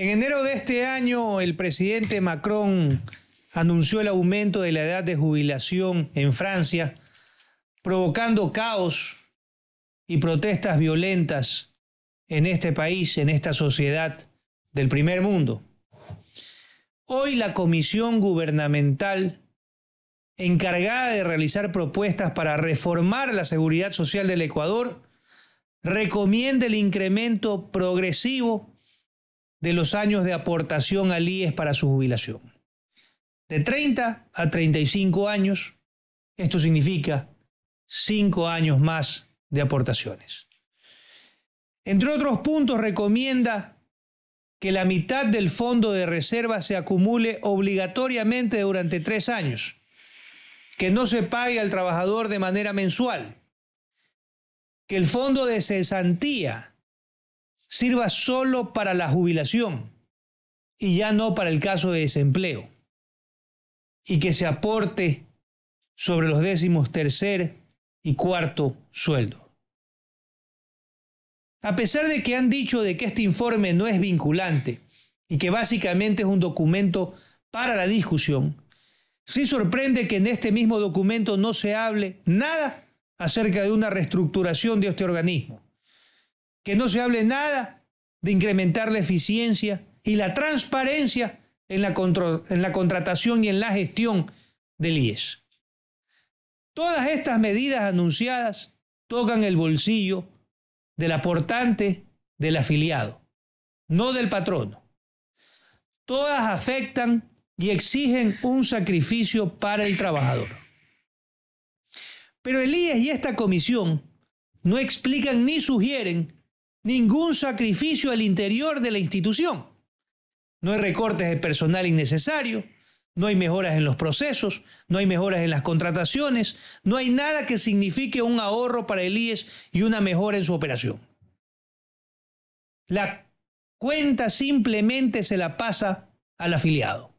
En enero de este año, el presidente Macron anunció el aumento de la edad de jubilación en Francia, provocando caos y protestas violentas en este país, en esta sociedad del primer mundo. Hoy la comisión gubernamental encargada de realizar propuestas para reformar la seguridad social del Ecuador recomienda el incremento progresivo de los años de aportación al IES para su jubilación. De 30 a 35 años, esto significa 5 años más de aportaciones. Entre otros puntos, recomienda que la mitad del fondo de reserva se acumule obligatoriamente durante tres años, que no se pague al trabajador de manera mensual, que el fondo de cesantía sirva solo para la jubilación y ya no para el caso de desempleo, y que se aporte sobre los décimos tercer y cuarto sueldo. A pesar de que han dicho de que este informe no es vinculante y que básicamente es un documento para la discusión, sí sorprende que en este mismo documento no se hable nada acerca de una reestructuración de este organismo que no se hable nada de incrementar la eficiencia y la transparencia en la, contratación y en la gestión del IES. Todas estas medidas anunciadas tocan el bolsillo del aportante del afiliado, no del patrono. Todas afectan y exigen un sacrificio para el trabajador. Pero el IES y esta comisión no explican ni sugieren ningún sacrificio al interior de la institución. No hay recortes de personal innecesario, no hay mejoras en los procesos, no hay mejoras en las contrataciones, no hay nada que signifique un ahorro para el IES y una mejora en su operación. La cuenta simplemente se la pasa al afiliado,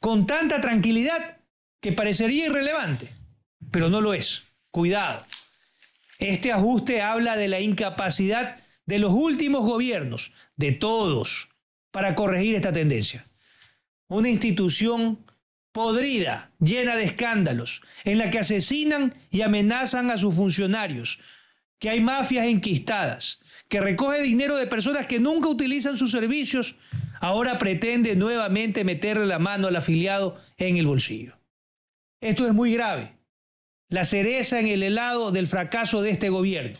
con tanta tranquilidad que parecería irrelevante, pero no lo es. Cuidado. Este ajuste habla de la incapacidad de los últimos gobiernos, de todos, para corregir esta tendencia. Una institución podrida, llena de escándalos, en la que asesinan y amenazan a sus funcionarios, que hay mafias enquistadas, que recoge dinero de personas que nunca utilizan sus servicios, ahora pretende nuevamente meterle la mano al afiliado en el bolsillo. Esto es muy grave. La cereza en el helado del fracaso de este gobierno.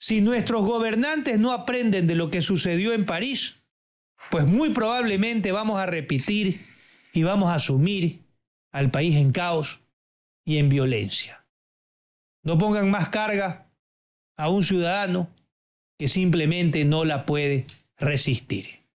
Si nuestros gobernantes no aprenden de lo que sucedió en París, pues muy probablemente vamos a repetir y vamos a sumir al país en caos y en violencia. No pongan más carga a un ciudadano que simplemente no la puede resistir.